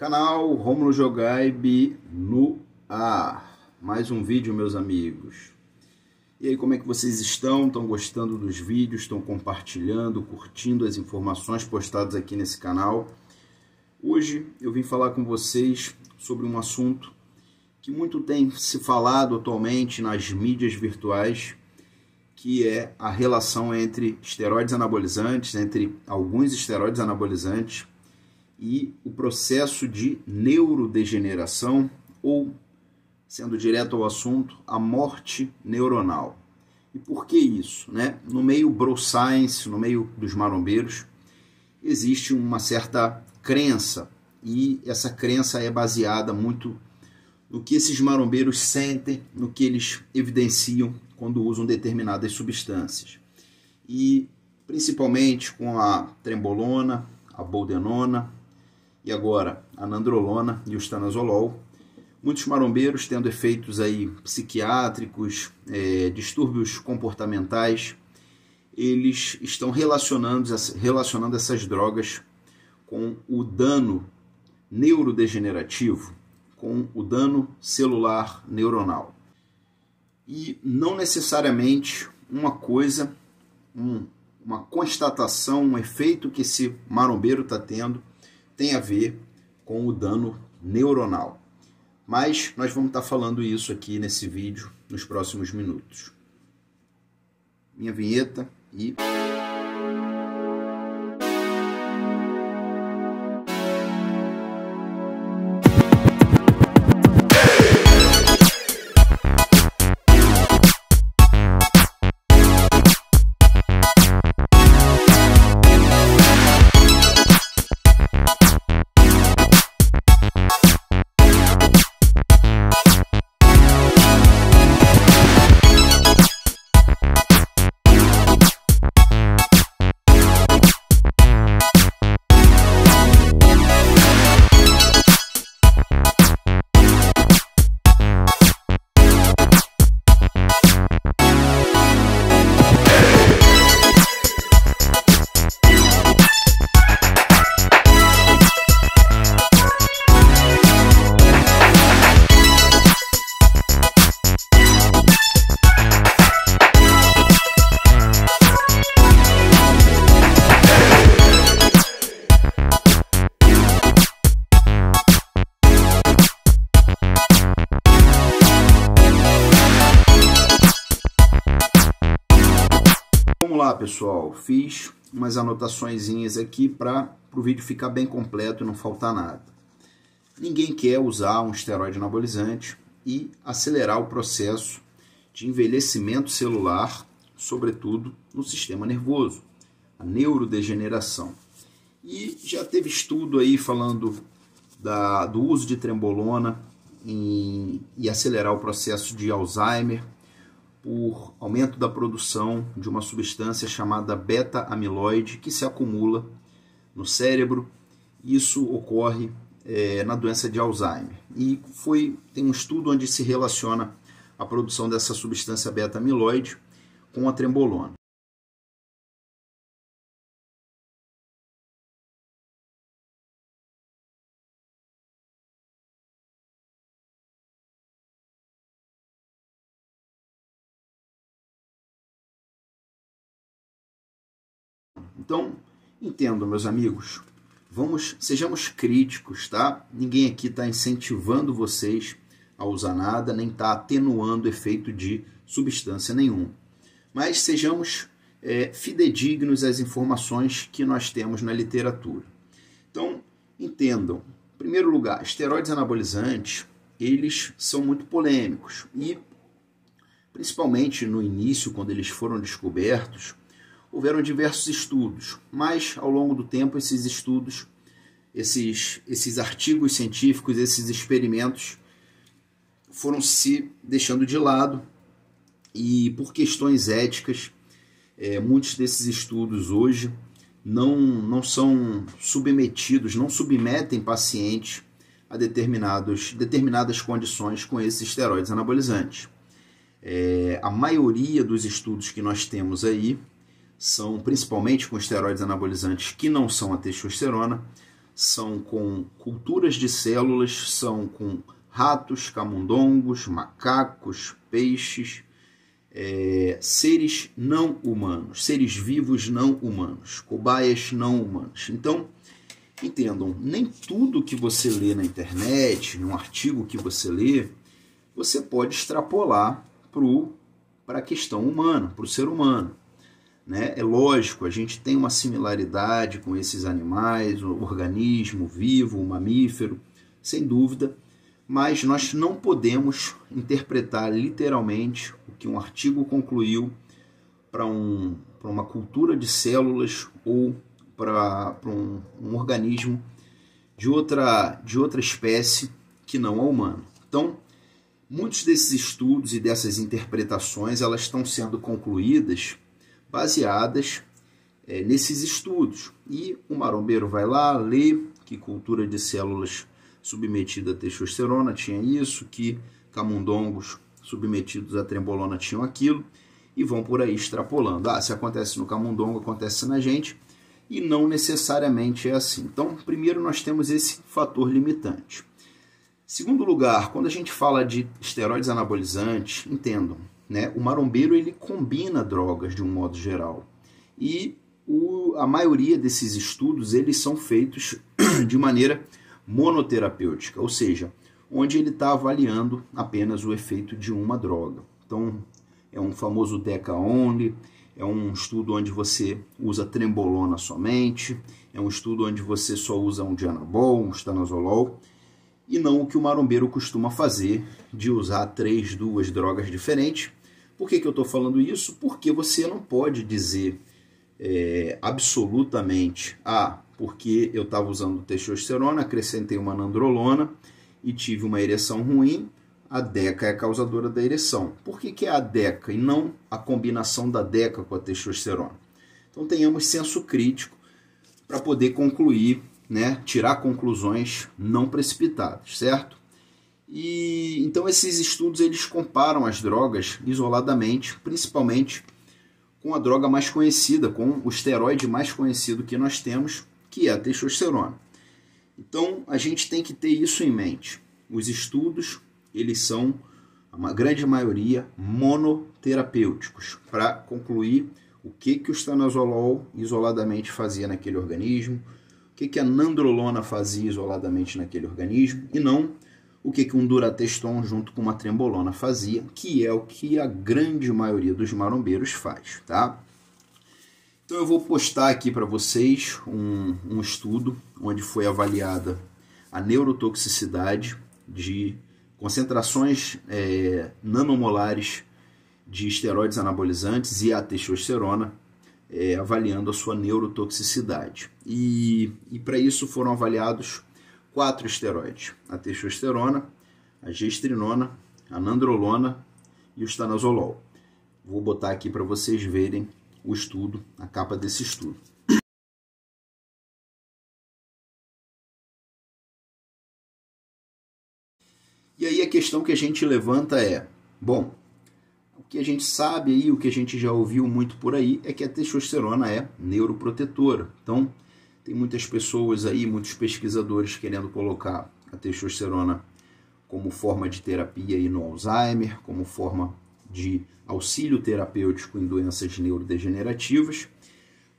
Canal Romulo Jogaibe no ar. Mais um vídeo, meus amigos. E aí, como é que vocês estão? Estão gostando dos vídeos? Estão compartilhando, curtindo as informações postadas aqui nesse canal? Hoje eu vim falar com vocês sobre um assunto que muito tem se falado atualmente nas mídias virtuais, que é a relação entre esteroides anabolizantes, entre alguns esteroides anabolizantes e o processo de neurodegeneração, ou, sendo direto ao assunto, a morte neuronal. E por que isso? Né? No meio bro science, no meio dos marombeiros, existe uma certa crença, e essa crença é baseada muito no que esses marombeiros sentem, no que eles evidenciam quando usam determinadas substâncias. E principalmente com a trembolona, a boldenona, agora a nandrolona e o stanozolol Muitos marombeiros tendo efeitos aí psiquiátricos, é, distúrbios comportamentais, eles estão relacionando, relacionando essas drogas com o dano neurodegenerativo, com o dano celular neuronal. E não necessariamente uma coisa, um, uma constatação, um efeito que esse marombeiro está tendo tem a ver com o dano neuronal. Mas nós vamos estar falando isso aqui nesse vídeo nos próximos minutos. Minha vinheta e. pessoal, fiz umas anotações aqui para o vídeo ficar bem completo e não faltar nada. Ninguém quer usar um esteroide anabolizante e acelerar o processo de envelhecimento celular, sobretudo no sistema nervoso, a neurodegeneração. E já teve estudo aí falando da, do uso de trembolona em, e acelerar o processo de Alzheimer, por aumento da produção de uma substância chamada beta-amiloide que se acumula no cérebro. Isso ocorre é, na doença de Alzheimer. E foi tem um estudo onde se relaciona a produção dessa substância beta-amiloide com a trembolona. Então, entendo, meus amigos. Vamos, sejamos críticos, tá? Ninguém aqui está incentivando vocês a usar nada, nem está atenuando efeito de substância nenhuma. Mas sejamos é, fidedignos às informações que nós temos na literatura. Então, entendam. Em primeiro lugar, esteroides anabolizantes, eles são muito polêmicos e principalmente no início, quando eles foram descobertos, houveram diversos estudos, mas ao longo do tempo esses estudos, esses, esses artigos científicos, esses experimentos foram se deixando de lado e por questões éticas, é, muitos desses estudos hoje não, não são submetidos, não submetem pacientes a determinados, determinadas condições com esses esteroides anabolizantes. É, a maioria dos estudos que nós temos aí são principalmente com esteroides anabolizantes que não são a testosterona, são com culturas de células, são com ratos, camundongos, macacos, peixes, é, seres não humanos, seres vivos não humanos, cobaias não humanos Então, entendam, nem tudo que você lê na internet, num artigo que você lê, você pode extrapolar para a questão humana, para o ser humano. Né? É lógico, a gente tem uma similaridade com esses animais, o organismo vivo, o mamífero, sem dúvida, mas nós não podemos interpretar literalmente o que um artigo concluiu para um, uma cultura de células ou para um, um organismo de outra, de outra espécie que não é humano. Então, muitos desses estudos e dessas interpretações elas estão sendo concluídas baseadas é, nesses estudos. E o marombeiro vai lá, lê que cultura de células submetida a testosterona tinha isso, que camundongos submetidos à trembolona tinham aquilo, e vão por aí extrapolando. Ah, se acontece no camundongo, acontece na gente, e não necessariamente é assim. Então, primeiro nós temos esse fator limitante. Segundo lugar, quando a gente fala de esteroides anabolizantes, entendam, né? O marombeiro ele combina drogas de um modo geral e o, a maioria desses estudos eles são feitos de maneira monoterapêutica, ou seja, onde ele está avaliando apenas o efeito de uma droga. Então é um famoso DECA only, é um estudo onde você usa trembolona somente, é um estudo onde você só usa um dianabol, um stanozolol e não o que o marombeiro costuma fazer de usar três, duas drogas diferentes por que, que eu estou falando isso? Porque você não pode dizer é, absolutamente, ah, porque eu estava usando testosterona, acrescentei uma nandrolona e tive uma ereção ruim, a DECA é a causadora da ereção. Por que, que é a DECA e não a combinação da DECA com a testosterona? Então tenhamos senso crítico para poder concluir, né, tirar conclusões não precipitadas, certo? E então esses estudos eles comparam as drogas isoladamente, principalmente com a droga mais conhecida, com o esteroide mais conhecido que nós temos, que é a testosterona. Então a gente tem que ter isso em mente. Os estudos eles são uma grande maioria monoterapêuticos para concluir o que que o stanozolol isoladamente fazia naquele organismo, o que que a nandrolona fazia isoladamente naquele organismo e não o que, que um durateston junto com uma trembolona fazia, que é o que a grande maioria dos marombeiros faz, tá? Então eu vou postar aqui para vocês um, um estudo onde foi avaliada a neurotoxicidade de concentrações é, nanomolares de esteroides anabolizantes e a testosterona, é, avaliando a sua neurotoxicidade. E, e para isso foram avaliados quatro esteroides: a testosterona, a gestrinona, a nandrolona e o estanazolol. Vou botar aqui para vocês verem o estudo, a capa desse estudo. E aí a questão que a gente levanta é: bom, o que a gente sabe aí, o que a gente já ouviu muito por aí, é que a testosterona é neuroprotetora. Então, tem muitas pessoas aí, muitos pesquisadores querendo colocar a testosterona como forma de terapia aí no Alzheimer, como forma de auxílio terapêutico em doenças neurodegenerativas,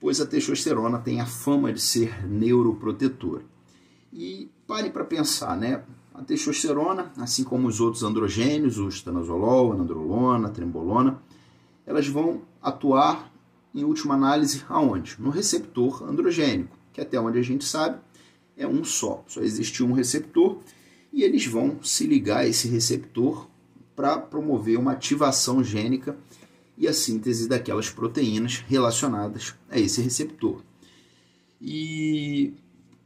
pois a testosterona tem a fama de ser neuroprotetora. E pare para pensar, né? A testosterona, assim como os outros androgênios, o estanozolol, a nandrolona, a trembolona, elas vão atuar em última análise aonde? No receptor androgênico que até onde a gente sabe é um só, só existe um receptor e eles vão se ligar a esse receptor para promover uma ativação gênica e a síntese daquelas proteínas relacionadas a esse receptor. E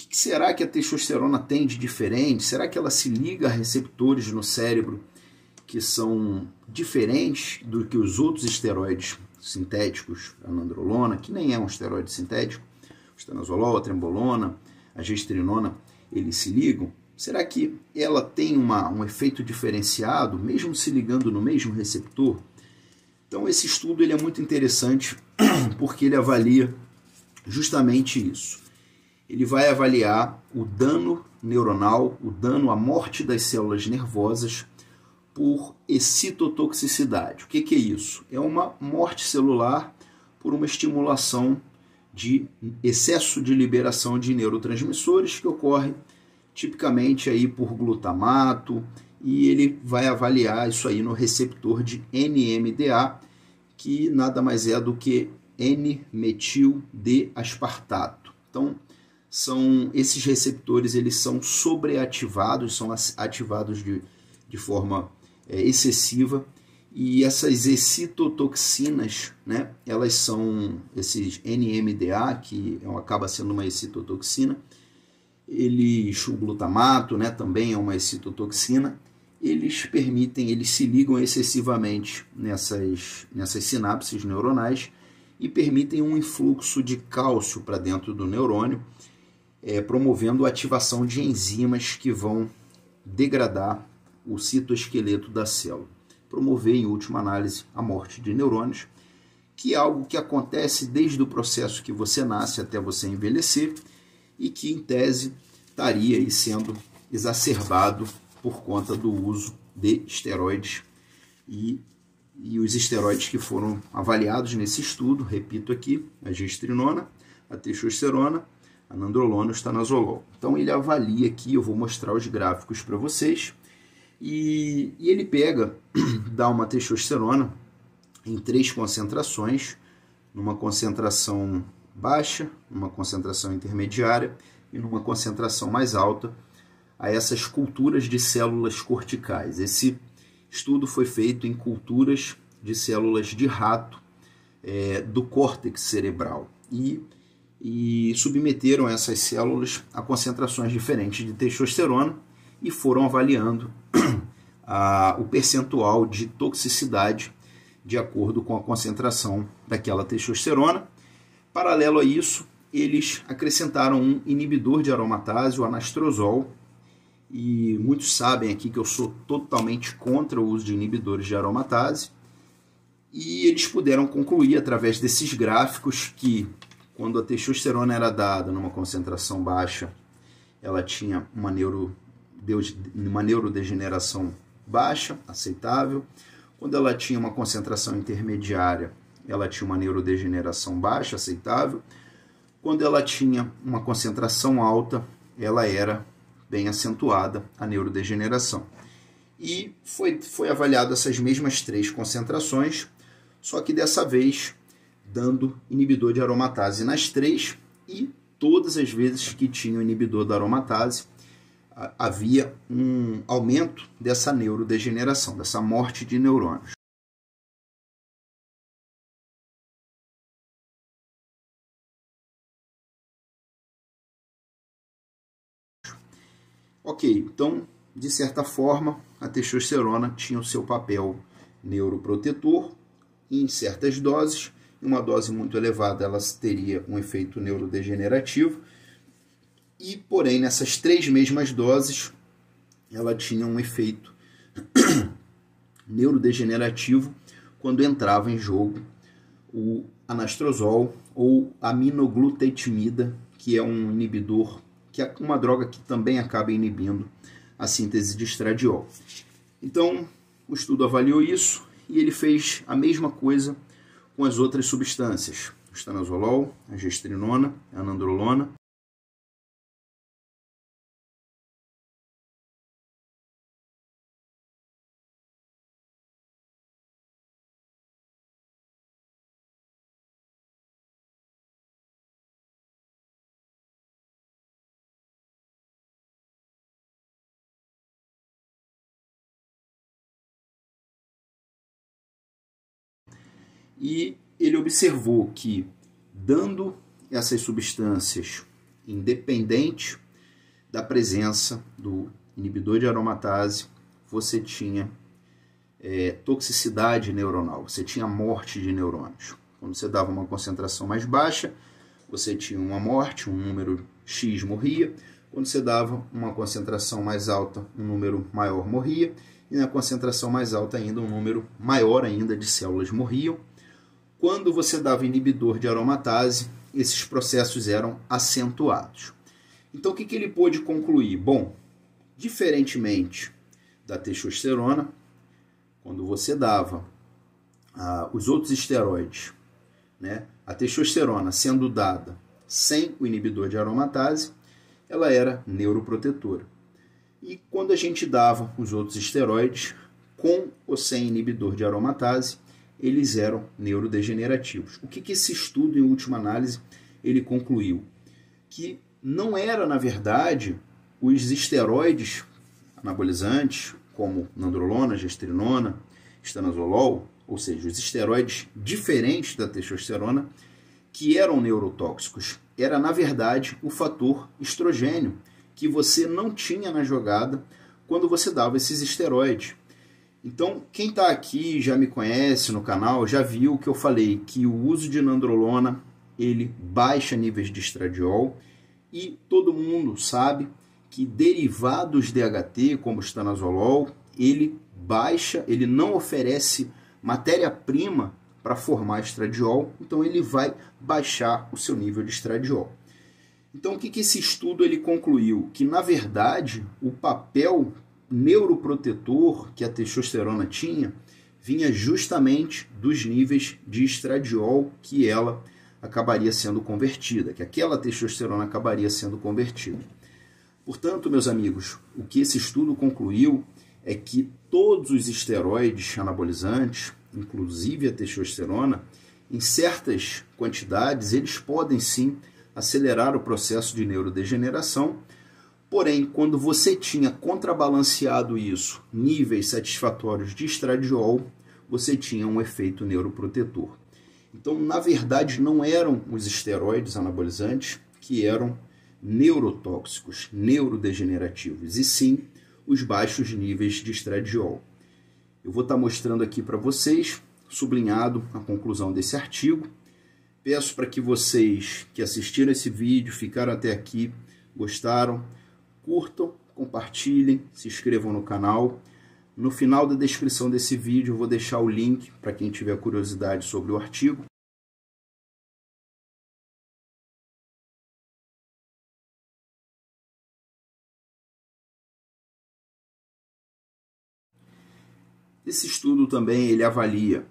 o que será que a testosterona tem de diferente? Será que ela se liga a receptores no cérebro que são diferentes do que os outros esteroides sintéticos, a nandrolona, que nem é um esteroide sintético? estanazolol, a trembolona, a gestrinona, eles se ligam? Será que ela tem uma, um efeito diferenciado, mesmo se ligando no mesmo receptor? Então, esse estudo ele é muito interessante porque ele avalia justamente isso. Ele vai avaliar o dano neuronal, o dano à morte das células nervosas por excitotoxicidade. O que, que é isso? É uma morte celular por uma estimulação de excesso de liberação de neurotransmissores que ocorre tipicamente aí por glutamato e ele vai avaliar isso aí no receptor de NMDA, que nada mais é do que N-metil d aspartato. Então, são esses receptores, eles são sobreativados, são ativados de, de forma é, excessiva e essas excitotoxinas, né, elas são esses NMDA, que é acaba sendo uma excitotoxina, eles, o glutamato né, também é uma excitotoxina, eles permitem, eles se ligam excessivamente nessas, nessas sinapses neuronais e permitem um influxo de cálcio para dentro do neurônio, é, promovendo a ativação de enzimas que vão degradar o citoesqueleto da célula promover, em última análise, a morte de neurônios, que é algo que acontece desde o processo que você nasce até você envelhecer e que, em tese, estaria aí sendo exacerbado por conta do uso de esteroides e, e os esteroides que foram avaliados nesse estudo, repito aqui, a gestrinona, a testosterona, a nandrolona e o estanazolol. Então ele avalia aqui, eu vou mostrar os gráficos para vocês, e, e ele pega, dá uma testosterona em três concentrações, numa concentração baixa, numa concentração intermediária e numa concentração mais alta, a essas culturas de células corticais. Esse estudo foi feito em culturas de células de rato é, do córtex cerebral e, e submeteram essas células a concentrações diferentes de testosterona e foram avaliando a, o percentual de toxicidade de acordo com a concentração daquela testosterona. Paralelo a isso, eles acrescentaram um inibidor de aromatase, o anastrozol, e muitos sabem aqui que eu sou totalmente contra o uso de inibidores de aromatase. E eles puderam concluir através desses gráficos que quando a testosterona era dada numa concentração baixa, ela tinha uma neuro deu uma neurodegeneração baixa, aceitável. Quando ela tinha uma concentração intermediária, ela tinha uma neurodegeneração baixa, aceitável. Quando ela tinha uma concentração alta, ela era bem acentuada, a neurodegeneração. E foi, foi avaliado essas mesmas três concentrações, só que dessa vez dando inibidor de aromatase nas três e todas as vezes que tinha o inibidor da aromatase, havia um aumento dessa neurodegeneração, dessa morte de neurônios. Ok, então, de certa forma, a testosterona tinha o seu papel neuroprotetor em certas doses, em uma dose muito elevada, ela teria um efeito neurodegenerativo e, porém, nessas três mesmas doses, ela tinha um efeito neurodegenerativo quando entrava em jogo o anastrozol ou aminoglutetimida, que é um inibidor, que é uma droga que também acaba inibindo a síntese de estradiol. Então, o estudo avaliou isso e ele fez a mesma coisa com as outras substâncias, o estanazolol, a gestrinona, a anandrolona e ele observou que, dando essas substâncias independente da presença do inibidor de aromatase, você tinha é, toxicidade neuronal, você tinha morte de neurônios. Quando você dava uma concentração mais baixa, você tinha uma morte, um número X morria. Quando você dava uma concentração mais alta, um número maior morria. E na concentração mais alta ainda, um número maior ainda de células morriam. Quando você dava inibidor de aromatase, esses processos eram acentuados. Então, o que, que ele pôde concluir? Bom, diferentemente da testosterona, quando você dava ah, os outros esteroides, né, a testosterona sendo dada sem o inibidor de aromatase, ela era neuroprotetora. E quando a gente dava os outros esteroides com ou sem inibidor de aromatase, eles eram neurodegenerativos. O que, que esse estudo, em última análise, ele concluiu? Que não era, na verdade, os esteroides anabolizantes, como nandrolona, gestrinona, estanazolol, ou seja, os esteroides diferentes da testosterona, que eram neurotóxicos. Era, na verdade, o fator estrogênio, que você não tinha na jogada quando você dava esses esteroides. Então, quem está aqui já me conhece no canal, já viu que eu falei que o uso de nandrolona ele baixa níveis de estradiol e todo mundo sabe que derivados de HT, como o estanazolol, ele baixa, ele não oferece matéria-prima para formar estradiol, então ele vai baixar o seu nível de estradiol. Então, o que, que esse estudo ele concluiu? Que, na verdade, o papel neuroprotetor que a testosterona tinha vinha justamente dos níveis de estradiol que ela acabaria sendo convertida, que aquela testosterona acabaria sendo convertida. Portanto, meus amigos, o que esse estudo concluiu é que todos os esteroides anabolizantes, inclusive a testosterona, em certas quantidades, eles podem sim acelerar o processo de neurodegeneração, Porém, quando você tinha contrabalanceado isso, níveis satisfatórios de estradiol, você tinha um efeito neuroprotetor. Então, na verdade, não eram os esteroides anabolizantes que eram neurotóxicos, neurodegenerativos, e sim os baixos níveis de estradiol. Eu vou estar tá mostrando aqui para vocês, sublinhado a conclusão desse artigo. Peço para que vocês que assistiram esse vídeo, ficaram até aqui, gostaram, curtam, compartilhem, se inscrevam no canal. No final da descrição desse vídeo eu vou deixar o link para quem tiver curiosidade sobre o artigo. Esse estudo também ele avalia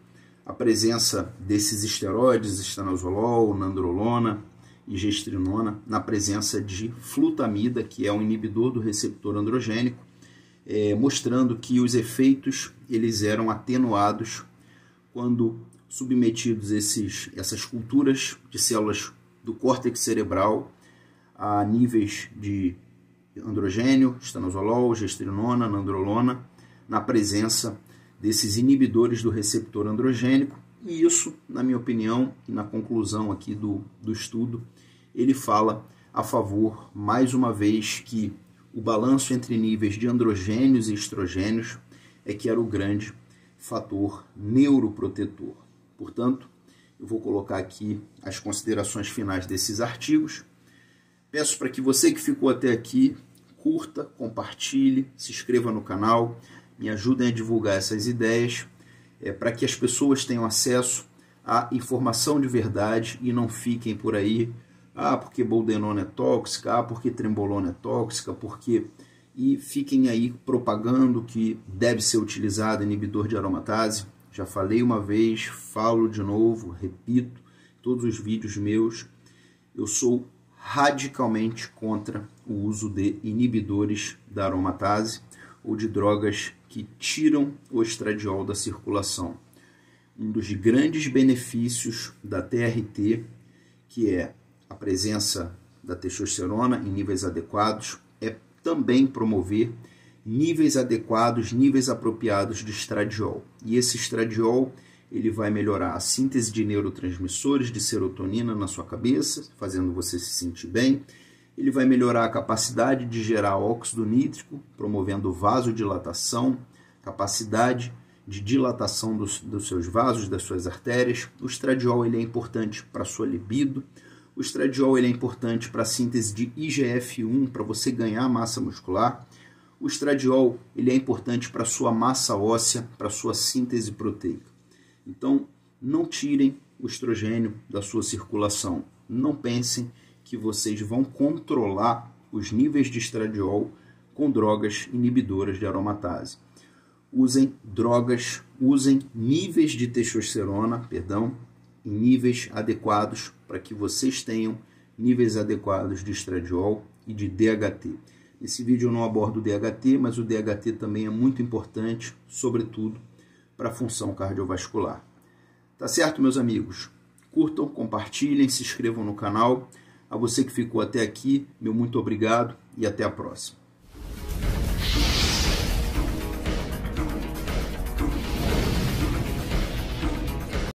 a presença desses esteroides, estanozolol, nandrolona, e gestrinona na presença de flutamida, que é um inibidor do receptor androgênico, é, mostrando que os efeitos eles eram atenuados quando submetidos esses, essas culturas de células do córtex cerebral a níveis de androgênio, estanozolol, gestrinona, nandrolona, na presença desses inibidores do receptor androgênico. E isso, na minha opinião, e na conclusão aqui do, do estudo, ele fala a favor, mais uma vez, que o balanço entre níveis de androgênios e estrogênios é que era o grande fator neuroprotetor. Portanto, eu vou colocar aqui as considerações finais desses artigos. Peço para que você que ficou até aqui curta, compartilhe, se inscreva no canal, me ajudem a divulgar essas ideias, é, para que as pessoas tenham acesso à informação de verdade e não fiquem por aí ah, porque boldenona é tóxica, ah, porque trembolona é tóxica, porque e fiquem aí propagando que deve ser utilizado inibidor de aromatase. Já falei uma vez, falo de novo, repito, todos os vídeos meus, eu sou radicalmente contra o uso de inibidores da aromatase ou de drogas que tiram o estradiol da circulação. Um dos grandes benefícios da TRT, que é a presença da testosterona em níveis adequados é também promover níveis adequados, níveis apropriados de estradiol. E esse estradiol ele vai melhorar a síntese de neurotransmissores de serotonina na sua cabeça, fazendo você se sentir bem. Ele vai melhorar a capacidade de gerar óxido nítrico, promovendo vasodilatação, capacidade de dilatação dos, dos seus vasos, das suas artérias. O estradiol ele é importante para a sua libido, o estradiol ele é importante para a síntese de IGF-1, para você ganhar massa muscular. O estradiol ele é importante para a sua massa óssea, para a sua síntese proteica. Então, não tirem o estrogênio da sua circulação. Não pensem que vocês vão controlar os níveis de estradiol com drogas inibidoras de aromatase. Usem drogas, usem níveis de testosterona, perdão, em níveis adequados para que vocês tenham níveis adequados de estradiol e de DHT. Nesse vídeo eu não abordo o DHT, mas o DHT também é muito importante, sobretudo para a função cardiovascular. Tá certo, meus amigos? Curtam, compartilhem, se inscrevam no canal. A você que ficou até aqui, meu muito obrigado e até a próxima.